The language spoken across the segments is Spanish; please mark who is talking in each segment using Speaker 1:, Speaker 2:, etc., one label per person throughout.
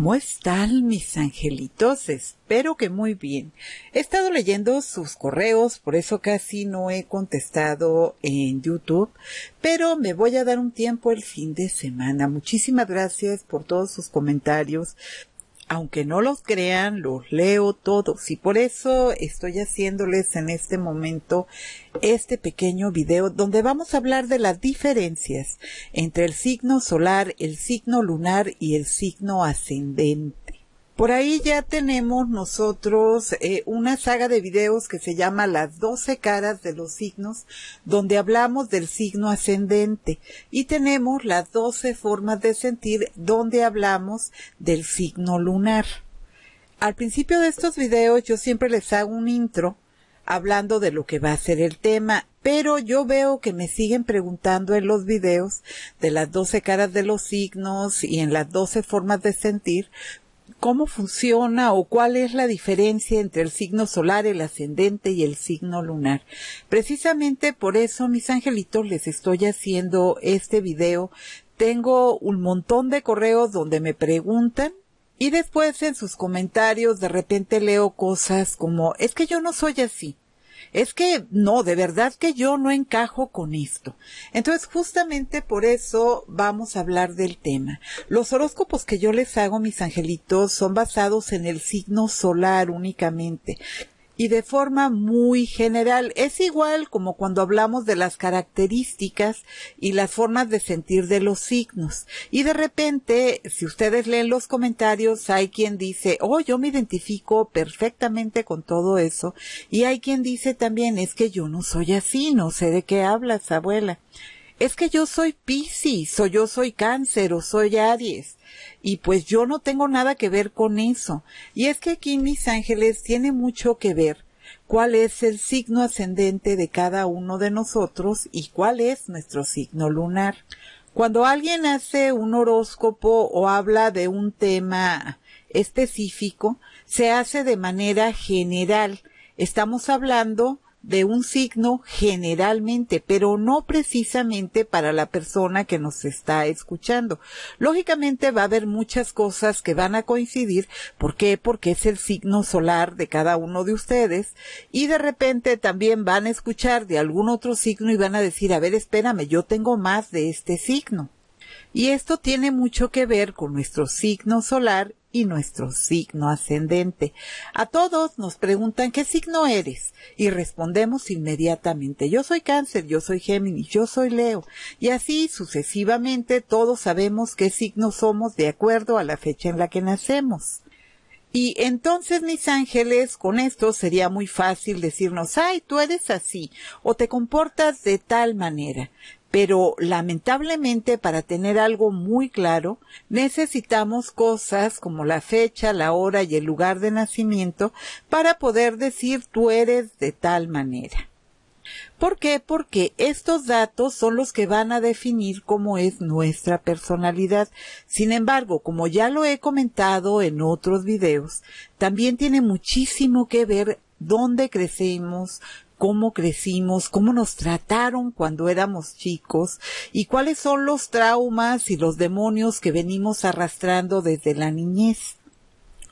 Speaker 1: ¿Cómo están mis angelitos? Espero que muy bien. He estado leyendo sus correos, por eso casi no he contestado en YouTube, pero me voy a dar un tiempo el fin de semana. Muchísimas gracias por todos sus comentarios, aunque no los crean, los leo todos y por eso estoy haciéndoles en este momento este pequeño video donde vamos a hablar de las diferencias entre el signo solar, el signo lunar y el signo ascendente. Por ahí ya tenemos nosotros eh, una saga de videos que se llama Las 12 caras de los signos, donde hablamos del signo ascendente y tenemos las 12 formas de sentir, donde hablamos del signo lunar. Al principio de estos videos yo siempre les hago un intro hablando de lo que va a ser el tema, pero yo veo que me siguen preguntando en los videos de las 12 caras de los signos y en las 12 formas de sentir cómo funciona o cuál es la diferencia entre el signo solar, el ascendente y el signo lunar. Precisamente por eso, mis angelitos, les estoy haciendo este video. Tengo un montón de correos donde me preguntan y después en sus comentarios de repente leo cosas como, es que yo no soy así es que no, de verdad que yo no encajo con esto. Entonces, justamente por eso vamos a hablar del tema. Los horóscopos que yo les hago, mis angelitos, son basados en el signo solar únicamente y de forma muy general. Es igual como cuando hablamos de las características y las formas de sentir de los signos. Y de repente, si ustedes leen los comentarios, hay quien dice, oh, yo me identifico perfectamente con todo eso. Y hay quien dice también, es que yo no soy así, no sé de qué hablas, abuela es que yo soy Piscis o yo soy Cáncer o soy Aries y pues yo no tengo nada que ver con eso. Y es que aquí mis ángeles tiene mucho que ver cuál es el signo ascendente de cada uno de nosotros y cuál es nuestro signo lunar. Cuando alguien hace un horóscopo o habla de un tema específico, se hace de manera general. Estamos hablando de un signo generalmente, pero no precisamente para la persona que nos está escuchando. Lógicamente va a haber muchas cosas que van a coincidir. ¿Por qué? Porque es el signo solar de cada uno de ustedes. Y de repente también van a escuchar de algún otro signo y van a decir, a ver, espérame, yo tengo más de este signo. Y esto tiene mucho que ver con nuestro signo solar y nuestro signo ascendente. A todos nos preguntan qué signo eres y respondemos inmediatamente yo soy cáncer, yo soy Géminis, yo soy Leo y así sucesivamente todos sabemos qué signo somos de acuerdo a la fecha en la que nacemos. Y entonces, mis ángeles, con esto sería muy fácil decirnos, ay, tú eres así, o te comportas de tal manera pero lamentablemente para tener algo muy claro necesitamos cosas como la fecha, la hora y el lugar de nacimiento para poder decir tú eres de tal manera. ¿Por qué? Porque estos datos son los que van a definir cómo es nuestra personalidad. Sin embargo, como ya lo he comentado en otros videos, también tiene muchísimo que ver dónde crecemos, cómo crecimos, cómo nos trataron cuando éramos chicos y cuáles son los traumas y los demonios que venimos arrastrando desde la niñez.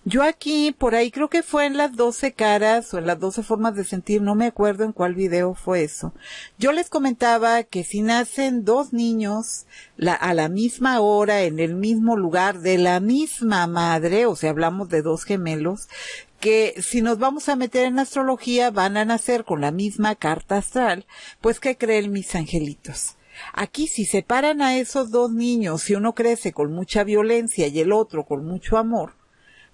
Speaker 1: Yo aquí, por ahí, creo que fue en las 12 caras o en las 12 formas de sentir, no me acuerdo en cuál video fue eso. Yo les comentaba que si nacen dos niños a la misma hora, en el mismo lugar, de la misma madre, o sea, hablamos de dos gemelos, que si nos vamos a meter en astrología van a nacer con la misma carta astral, pues ¿qué creen mis angelitos? Aquí si separan a esos dos niños, si uno crece con mucha violencia y el otro con mucho amor,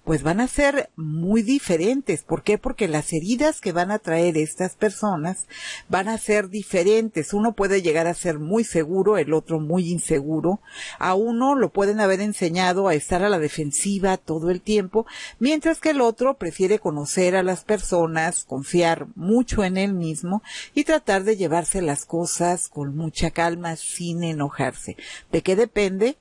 Speaker 1: pues van a ser muy diferentes. ¿Por qué? Porque las heridas que van a traer estas personas van a ser diferentes. Uno puede llegar a ser muy seguro, el otro muy inseguro. A uno lo pueden haber enseñado a estar a la defensiva todo el tiempo, mientras que el otro prefiere conocer a las personas, confiar mucho en él mismo y tratar de llevarse las cosas con mucha calma sin enojarse. ¿De qué depende?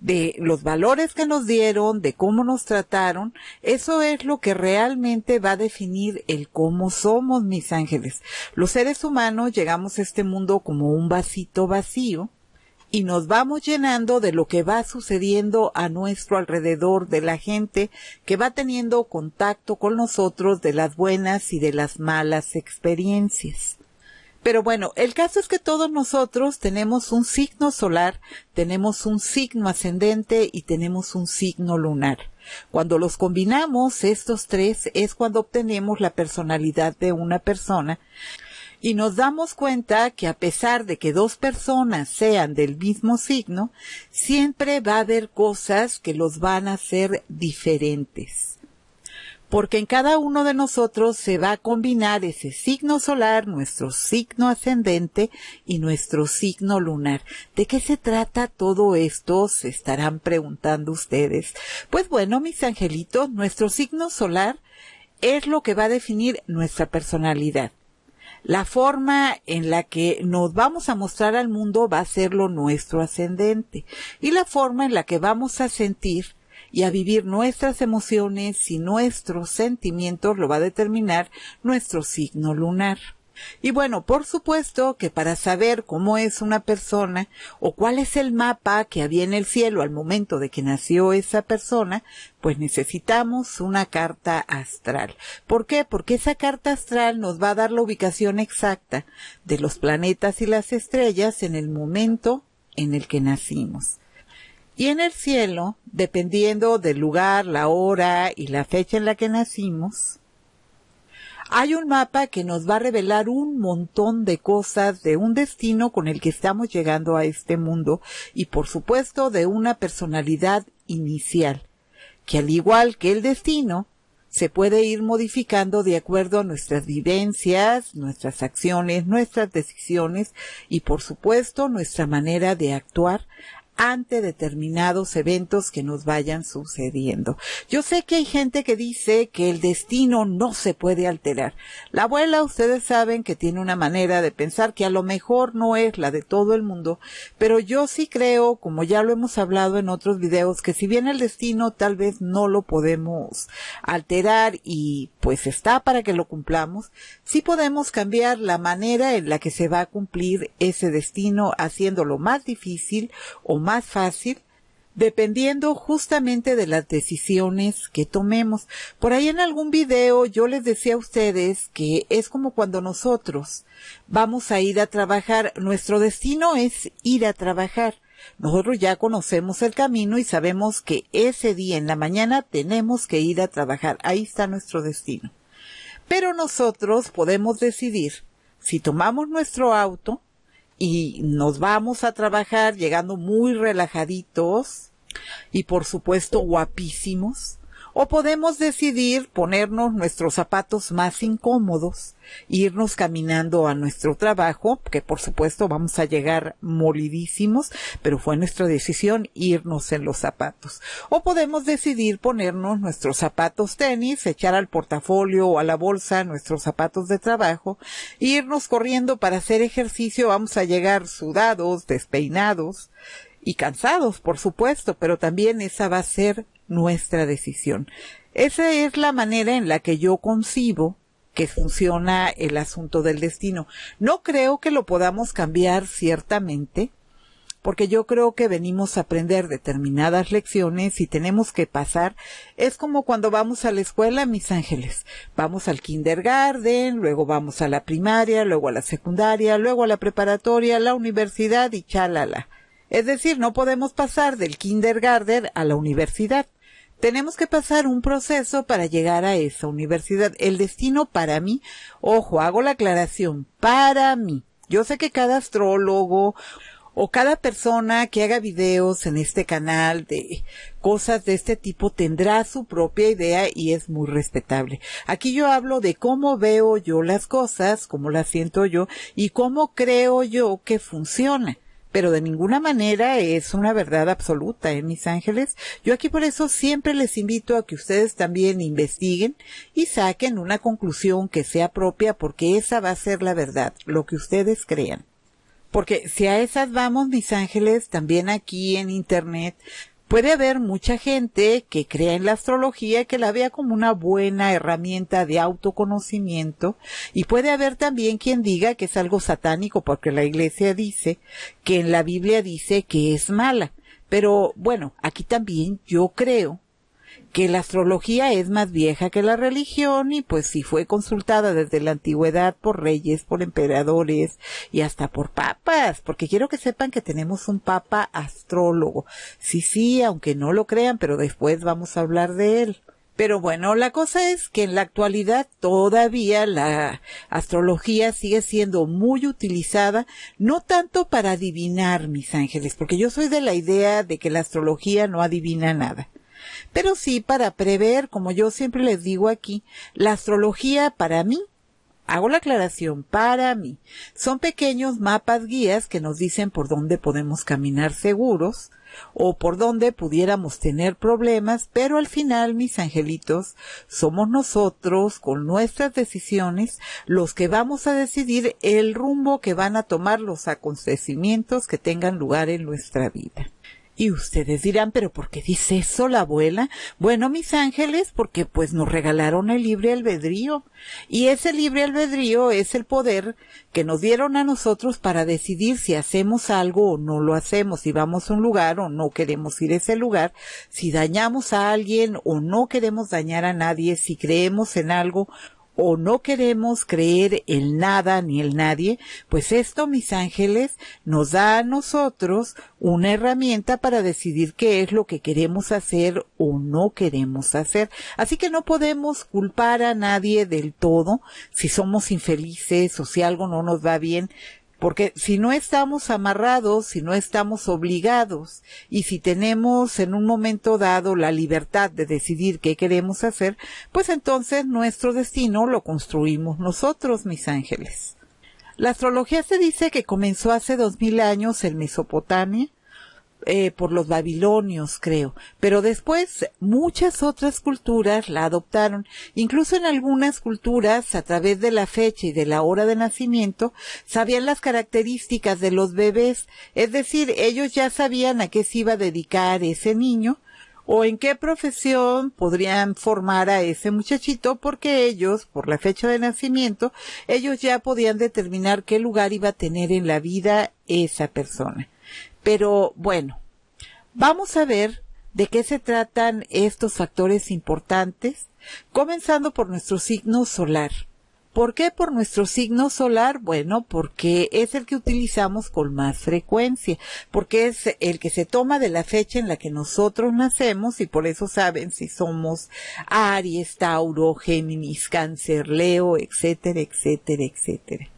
Speaker 1: de los valores que nos dieron, de cómo nos trataron, eso es lo que realmente va a definir el cómo somos, mis ángeles. Los seres humanos llegamos a este mundo como un vasito vacío y nos vamos llenando de lo que va sucediendo a nuestro alrededor, de la gente que va teniendo contacto con nosotros, de las buenas y de las malas experiencias. Pero bueno, el caso es que todos nosotros tenemos un signo solar, tenemos un signo ascendente y tenemos un signo lunar. Cuando los combinamos, estos tres, es cuando obtenemos la personalidad de una persona y nos damos cuenta que a pesar de que dos personas sean del mismo signo, siempre va a haber cosas que los van a hacer diferentes porque en cada uno de nosotros se va a combinar ese signo solar, nuestro signo ascendente y nuestro signo lunar. ¿De qué se trata todo esto? Se estarán preguntando ustedes. Pues bueno, mis angelitos, nuestro signo solar es lo que va a definir nuestra personalidad. La forma en la que nos vamos a mostrar al mundo va a ser lo nuestro ascendente y la forma en la que vamos a sentir y a vivir nuestras emociones y nuestros sentimientos lo va a determinar nuestro signo lunar. Y bueno, por supuesto que para saber cómo es una persona o cuál es el mapa que había en el cielo al momento de que nació esa persona, pues necesitamos una carta astral. ¿Por qué? Porque esa carta astral nos va a dar la ubicación exacta de los planetas y las estrellas en el momento en el que nacimos. Y en el cielo, dependiendo del lugar, la hora y la fecha en la que nacimos, hay un mapa que nos va a revelar un montón de cosas de un destino con el que estamos llegando a este mundo y por supuesto de una personalidad inicial, que al igual que el destino, se puede ir modificando de acuerdo a nuestras vivencias, nuestras acciones, nuestras decisiones y por supuesto nuestra manera de actuar ante determinados eventos que nos vayan sucediendo. Yo sé que hay gente que dice que el destino no se puede alterar. La abuela, ustedes saben que tiene una manera de pensar que a lo mejor no es la de todo el mundo, pero yo sí creo, como ya lo hemos hablado en otros videos, que si bien el destino tal vez no lo podemos alterar y pues está para que lo cumplamos, sí podemos cambiar la manera en la que se va a cumplir ese destino haciéndolo más difícil o más más fácil dependiendo justamente de las decisiones que tomemos. Por ahí en algún video yo les decía a ustedes que es como cuando nosotros vamos a ir a trabajar, nuestro destino es ir a trabajar. Nosotros ya conocemos el camino y sabemos que ese día en la mañana tenemos que ir a trabajar. Ahí está nuestro destino. Pero nosotros podemos decidir si tomamos nuestro auto, y nos vamos a trabajar llegando muy relajaditos y por supuesto guapísimos o podemos decidir ponernos nuestros zapatos más incómodos, irnos caminando a nuestro trabajo, que por supuesto vamos a llegar molidísimos, pero fue nuestra decisión irnos en los zapatos. O podemos decidir ponernos nuestros zapatos tenis, echar al portafolio o a la bolsa nuestros zapatos de trabajo, irnos corriendo para hacer ejercicio, vamos a llegar sudados, despeinados, y cansados, por supuesto, pero también esa va a ser nuestra decisión. Esa es la manera en la que yo concibo que funciona el asunto del destino. No creo que lo podamos cambiar ciertamente, porque yo creo que venimos a aprender determinadas lecciones y tenemos que pasar. Es como cuando vamos a la escuela, mis ángeles. Vamos al kindergarten, luego vamos a la primaria, luego a la secundaria, luego a la preparatoria, a la universidad y chalala. Es decir, no podemos pasar del kindergarten a la universidad tenemos que pasar un proceso para llegar a esa universidad. El destino para mí, ojo, hago la aclaración, para mí. Yo sé que cada astrólogo o cada persona que haga videos en este canal de cosas de este tipo tendrá su propia idea y es muy respetable. Aquí yo hablo de cómo veo yo las cosas, cómo las siento yo y cómo creo yo que funciona pero de ninguna manera es una verdad absoluta, ¿eh, mis ángeles? Yo aquí por eso siempre les invito a que ustedes también investiguen y saquen una conclusión que sea propia porque esa va a ser la verdad, lo que ustedes crean. Porque si a esas vamos, mis ángeles, también aquí en Internet Puede haber mucha gente que crea en la astrología que la vea como una buena herramienta de autoconocimiento y puede haber también quien diga que es algo satánico porque la iglesia dice que en la Biblia dice que es mala. Pero bueno, aquí también yo creo que la astrología es más vieja que la religión y pues si fue consultada desde la antigüedad por reyes, por emperadores y hasta por papas, porque quiero que sepan que tenemos un papa astrólogo. Sí, sí, aunque no lo crean, pero después vamos a hablar de él. Pero bueno, la cosa es que en la actualidad todavía la astrología sigue siendo muy utilizada, no tanto para adivinar, mis ángeles, porque yo soy de la idea de que la astrología no adivina nada pero sí para prever, como yo siempre les digo aquí, la astrología para mí Hago la aclaración para mí. Son pequeños mapas guías que nos dicen por dónde podemos caminar seguros o por dónde pudiéramos tener problemas, pero al final, mis angelitos, somos nosotros, con nuestras decisiones, los que vamos a decidir el rumbo que van a tomar los acontecimientos que tengan lugar en nuestra vida. Y ustedes dirán, pero ¿por qué dice eso la abuela? Bueno, mis ángeles, porque pues nos regalaron el libre albedrío. Y ese libre albedrío es el poder que nos dieron a nosotros para decidir si hacemos algo o no lo hacemos, si vamos a un lugar o no queremos ir a ese lugar, si dañamos a alguien o no queremos dañar a nadie, si creemos en algo o no queremos creer en nada ni en nadie, pues esto, mis ángeles, nos da a nosotros una herramienta para decidir qué es lo que queremos hacer o no queremos hacer. Así que no podemos culpar a nadie del todo si somos infelices o si algo no nos va bien. Porque si no estamos amarrados, si no estamos obligados y si tenemos en un momento dado la libertad de decidir qué queremos hacer, pues entonces nuestro destino lo construimos nosotros, mis ángeles. La astrología se dice que comenzó hace dos mil años en Mesopotamia, eh, por los babilonios, creo. Pero después muchas otras culturas la adoptaron. Incluso en algunas culturas, a través de la fecha y de la hora de nacimiento, sabían las características de los bebés. Es decir, ellos ya sabían a qué se iba a dedicar ese niño o en qué profesión podrían formar a ese muchachito, porque ellos, por la fecha de nacimiento, ellos ya podían determinar qué lugar iba a tener en la vida esa persona. Pero bueno, vamos a ver de qué se tratan estos factores importantes, comenzando por nuestro signo solar. ¿Por qué por nuestro signo solar? Bueno, porque es el que utilizamos con más frecuencia, porque es el que se toma de la fecha en la que nosotros nacemos y por eso saben si somos Aries, Tauro, Géminis, Cáncer, Leo, etcétera, etcétera, etcétera.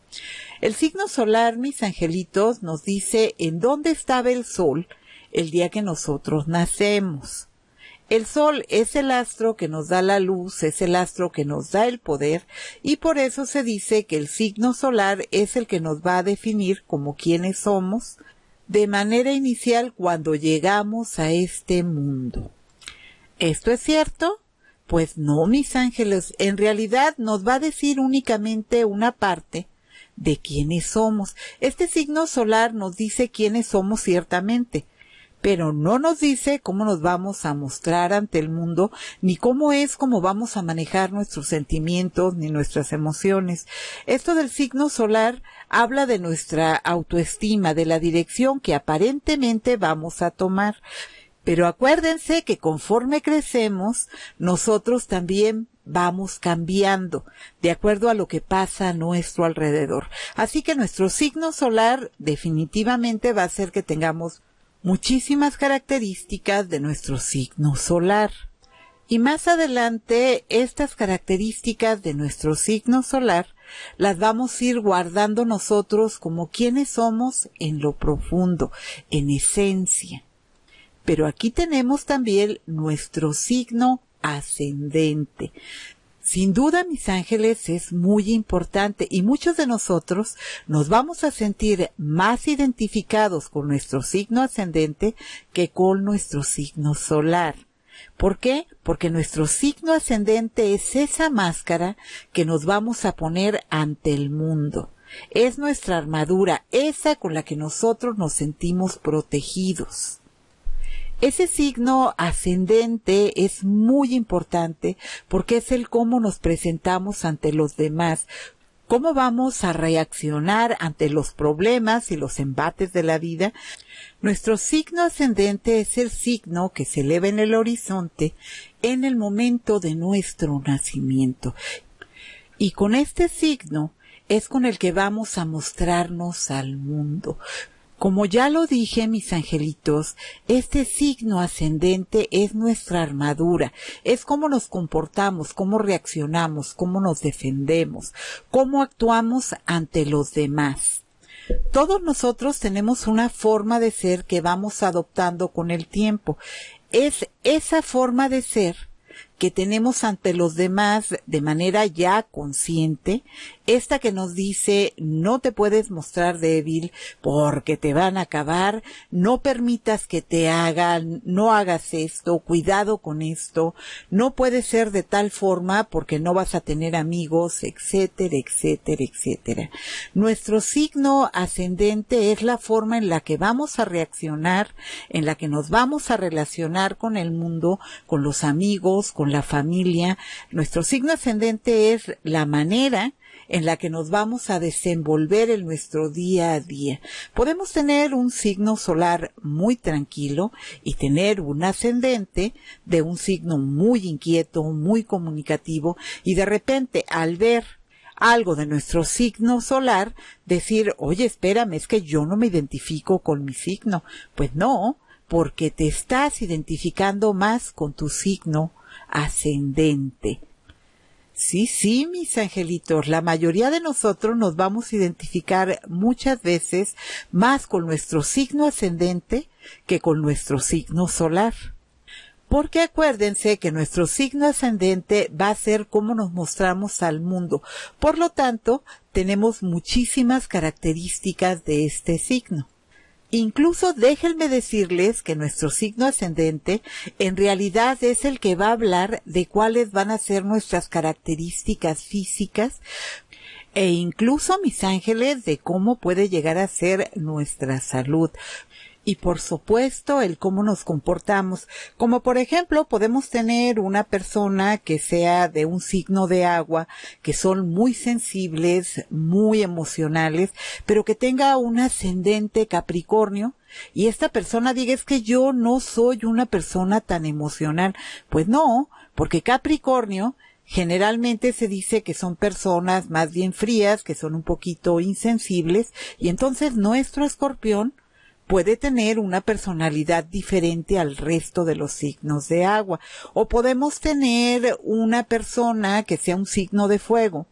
Speaker 1: El signo solar, mis angelitos, nos dice en dónde estaba el sol el día que nosotros nacemos. El sol es el astro que nos da la luz, es el astro que nos da el poder y por eso se dice que el signo solar es el que nos va a definir como quienes somos de manera inicial cuando llegamos a este mundo. ¿Esto es cierto? Pues no, mis ángeles, en realidad nos va a decir únicamente una parte de quiénes somos. Este signo solar nos dice quiénes somos ciertamente, pero no nos dice cómo nos vamos a mostrar ante el mundo, ni cómo es cómo vamos a manejar nuestros sentimientos, ni nuestras emociones. Esto del signo solar habla de nuestra autoestima, de la dirección que aparentemente vamos a tomar. Pero acuérdense que conforme crecemos, nosotros también vamos cambiando de acuerdo a lo que pasa a nuestro alrededor. Así que nuestro signo solar definitivamente va a ser que tengamos muchísimas características de nuestro signo solar. Y más adelante, estas características de nuestro signo solar las vamos a ir guardando nosotros como quienes somos en lo profundo, en esencia. Pero aquí tenemos también nuestro signo ascendente. Sin duda, mis ángeles, es muy importante y muchos de nosotros nos vamos a sentir más identificados con nuestro signo ascendente que con nuestro signo solar. ¿Por qué? Porque nuestro signo ascendente es esa máscara que nos vamos a poner ante el mundo. Es nuestra armadura, esa con la que nosotros nos sentimos protegidos. Ese signo ascendente es muy importante porque es el cómo nos presentamos ante los demás, cómo vamos a reaccionar ante los problemas y los embates de la vida. Nuestro signo ascendente es el signo que se eleva en el horizonte en el momento de nuestro nacimiento. Y con este signo es con el que vamos a mostrarnos al mundo. Como ya lo dije, mis angelitos, este signo ascendente es nuestra armadura, es cómo nos comportamos, cómo reaccionamos, cómo nos defendemos, cómo actuamos ante los demás. Todos nosotros tenemos una forma de ser que vamos adoptando con el tiempo. Es esa forma de ser que tenemos ante los demás de manera ya consciente, esta que nos dice no te puedes mostrar débil porque te van a acabar, no permitas que te hagan, no hagas esto, cuidado con esto, no puede ser de tal forma porque no vas a tener amigos, etcétera, etcétera, etcétera. Nuestro signo ascendente es la forma en la que vamos a reaccionar, en la que nos vamos a relacionar con el mundo, con los amigos, con la familia. Nuestro signo ascendente es la manera en la que nos vamos a desenvolver en nuestro día a día. Podemos tener un signo solar muy tranquilo y tener un ascendente de un signo muy inquieto, muy comunicativo y de repente al ver algo de nuestro signo solar, decir, oye, espérame, es que yo no me identifico con mi signo. Pues no, porque te estás identificando más con tu signo ascendente. Sí, sí, mis angelitos, la mayoría de nosotros nos vamos a identificar muchas veces más con nuestro signo ascendente que con nuestro signo solar. Porque acuérdense que nuestro signo ascendente va a ser como nos mostramos al mundo. Por lo tanto, tenemos muchísimas características de este signo. Incluso déjenme decirles que nuestro signo ascendente en realidad es el que va a hablar de cuáles van a ser nuestras características físicas e incluso mis ángeles de cómo puede llegar a ser nuestra salud, y por supuesto el cómo nos comportamos. Como por ejemplo podemos tener una persona que sea de un signo de agua, que son muy sensibles, muy emocionales, pero que tenga un ascendente Capricornio, y esta persona diga es que yo no soy una persona tan emocional. Pues no, porque Capricornio generalmente se dice que son personas más bien frías, que son un poquito insensibles, y entonces nuestro escorpión puede tener una personalidad diferente al resto de los signos de agua. O podemos tener una persona que sea un signo de fuego,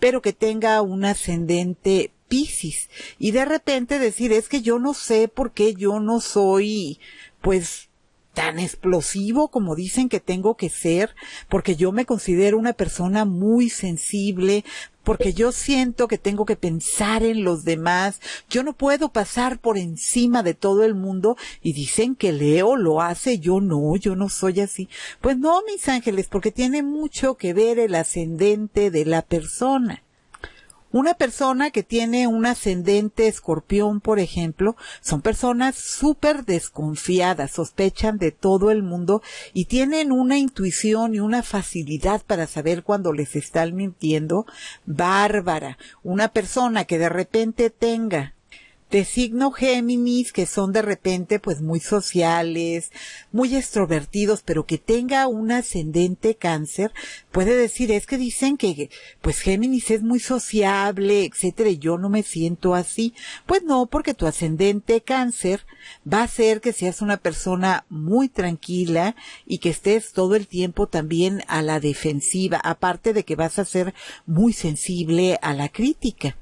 Speaker 1: pero que tenga un ascendente Piscis. Y de repente decir, es que yo no sé por qué yo no soy, pues, tan explosivo como dicen que tengo que ser, porque yo me considero una persona muy sensible, porque yo siento que tengo que pensar en los demás, yo no puedo pasar por encima de todo el mundo y dicen que Leo lo hace, yo no, yo no soy así. Pues no, mis ángeles, porque tiene mucho que ver el ascendente de la persona. Una persona que tiene un ascendente escorpión, por ejemplo, son personas súper desconfiadas, sospechan de todo el mundo y tienen una intuición y una facilidad para saber cuando les están mintiendo bárbara. Una persona que de repente tenga te signo Géminis que son de repente pues muy sociales, muy extrovertidos, pero que tenga un ascendente cáncer, puede decir, es que dicen que pues Géminis es muy sociable, etcétera, y yo no me siento así. Pues no, porque tu ascendente cáncer va a ser que seas una persona muy tranquila y que estés todo el tiempo también a la defensiva, aparte de que vas a ser muy sensible a la crítica.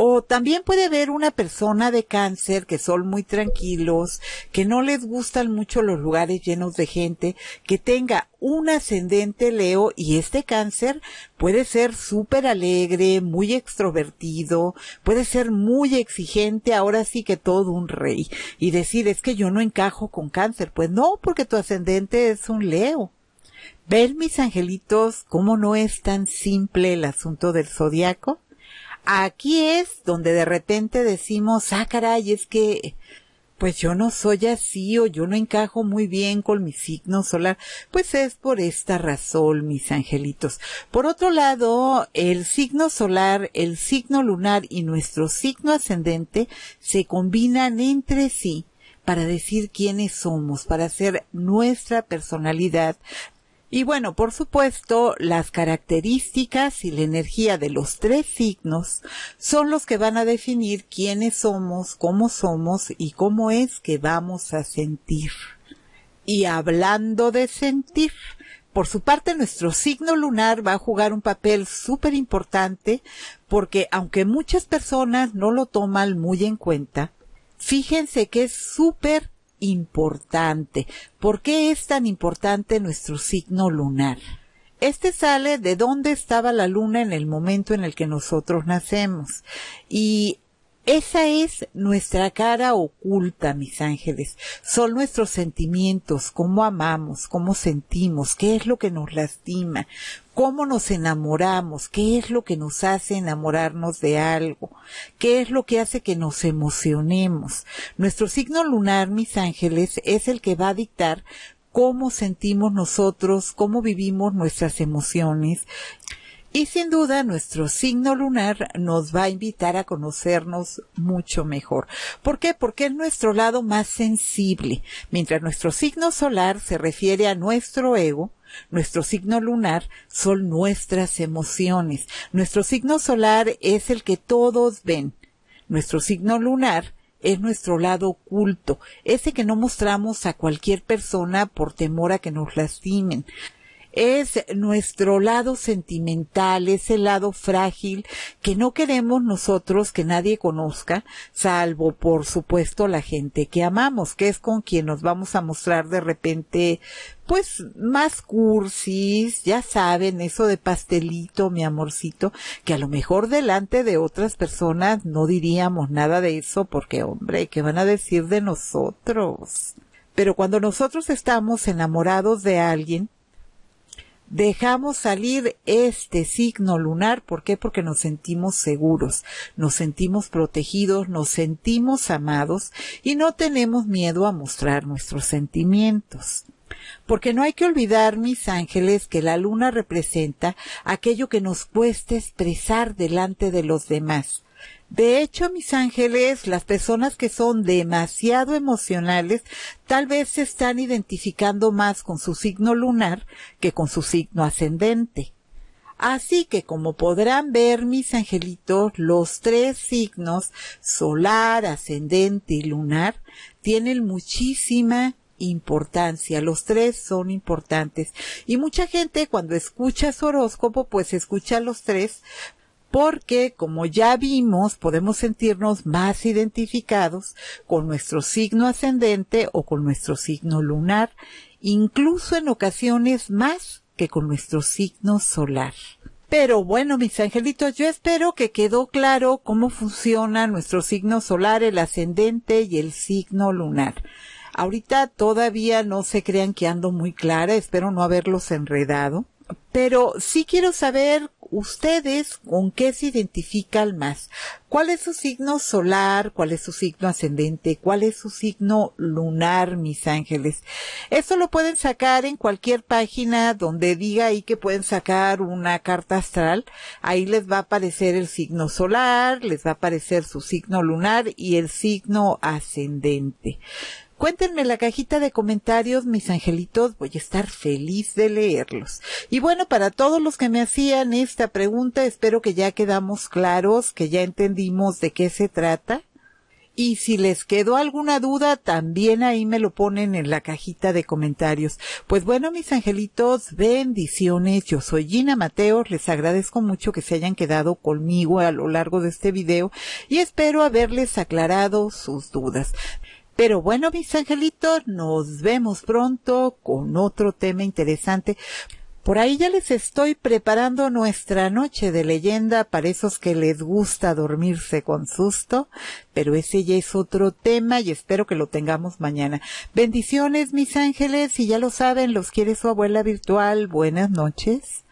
Speaker 1: O también puede haber una persona de cáncer que son muy tranquilos, que no les gustan mucho los lugares llenos de gente, que tenga un ascendente Leo y este cáncer puede ser súper alegre, muy extrovertido, puede ser muy exigente, ahora sí que todo un rey. Y decir, es que yo no encajo con cáncer. Pues no, porque tu ascendente es un Leo. Ver mis angelitos cómo no es tan simple el asunto del zodiaco? aquí es donde de repente decimos, ah, caray, es que pues yo no soy así o yo no encajo muy bien con mi signo solar. Pues es por esta razón, mis angelitos. Por otro lado, el signo solar, el signo lunar y nuestro signo ascendente se combinan entre sí para decir quiénes somos, para hacer nuestra personalidad, y bueno, por supuesto, las características y la energía de los tres signos son los que van a definir quiénes somos, cómo somos y cómo es que vamos a sentir. Y hablando de sentir, por su parte, nuestro signo lunar va a jugar un papel súper importante porque aunque muchas personas no lo toman muy en cuenta, fíjense que es súper importante. ¿Por qué es tan importante nuestro signo lunar? Este sale de dónde estaba la luna en el momento en el que nosotros nacemos. Y esa es nuestra cara oculta, mis ángeles. Son nuestros sentimientos, cómo amamos, cómo sentimos, qué es lo que nos lastima, cómo nos enamoramos, qué es lo que nos hace enamorarnos de algo, qué es lo que hace que nos emocionemos. Nuestro signo lunar, mis ángeles, es el que va a dictar cómo sentimos nosotros, cómo vivimos nuestras emociones y sin duda nuestro signo lunar nos va a invitar a conocernos mucho mejor. ¿Por qué? Porque es nuestro lado más sensible. Mientras nuestro signo solar se refiere a nuestro ego, nuestro signo lunar son nuestras emociones. Nuestro signo solar es el que todos ven. Nuestro signo lunar es nuestro lado oculto, ese que no mostramos a cualquier persona por temor a que nos lastimen es nuestro lado sentimental, ese lado frágil que no queremos nosotros que nadie conozca, salvo por supuesto la gente que amamos, que es con quien nos vamos a mostrar de repente pues más cursis, ya saben, eso de pastelito, mi amorcito, que a lo mejor delante de otras personas no diríamos nada de eso porque, hombre, ¿qué van a decir de nosotros? Pero cuando nosotros estamos enamorados de alguien, dejamos salir este signo lunar. ¿Por qué? Porque nos sentimos seguros, nos sentimos protegidos, nos sentimos amados y no tenemos miedo a mostrar nuestros sentimientos. Porque no hay que olvidar, mis ángeles, que la luna representa aquello que nos cuesta expresar delante de los demás, de hecho, mis ángeles, las personas que son demasiado emocionales tal vez se están identificando más con su signo lunar que con su signo ascendente. Así que como podrán ver mis angelitos, los tres signos solar, ascendente y lunar tienen muchísima importancia. Los tres son importantes. Y mucha gente cuando escucha su horóscopo, pues escucha los tres porque, como ya vimos, podemos sentirnos más identificados con nuestro signo ascendente o con nuestro signo lunar, incluso en ocasiones más que con nuestro signo solar. Pero bueno, mis angelitos, yo espero que quedó claro cómo funciona nuestro signo solar, el ascendente y el signo lunar. Ahorita todavía no se crean que ando muy clara, espero no haberlos enredado. Pero sí quiero saber ¿Ustedes con qué se identifican más? ¿Cuál es su signo solar? ¿Cuál es su signo ascendente? ¿Cuál es su signo lunar, mis ángeles? Eso lo pueden sacar en cualquier página donde diga ahí que pueden sacar una carta astral. Ahí les va a aparecer el signo solar, les va a aparecer su signo lunar y el signo ascendente. Cuéntenme en la cajita de comentarios, mis angelitos, voy a estar feliz de leerlos. Y bueno, para todos los que me hacían esta pregunta, espero que ya quedamos claros, que ya entendimos de qué se trata. Y si les quedó alguna duda, también ahí me lo ponen en la cajita de comentarios. Pues bueno, mis angelitos, bendiciones. Yo soy Gina Mateos. Les agradezco mucho que se hayan quedado conmigo a lo largo de este video y espero haberles aclarado sus dudas. Pero bueno, mis angelitos, nos vemos pronto con otro tema interesante. Por ahí ya les estoy preparando nuestra noche de leyenda para esos que les gusta dormirse con susto, pero ese ya es otro tema y espero que lo tengamos mañana. Bendiciones, mis ángeles, y ya lo saben, los quiere su abuela virtual. Buenas noches.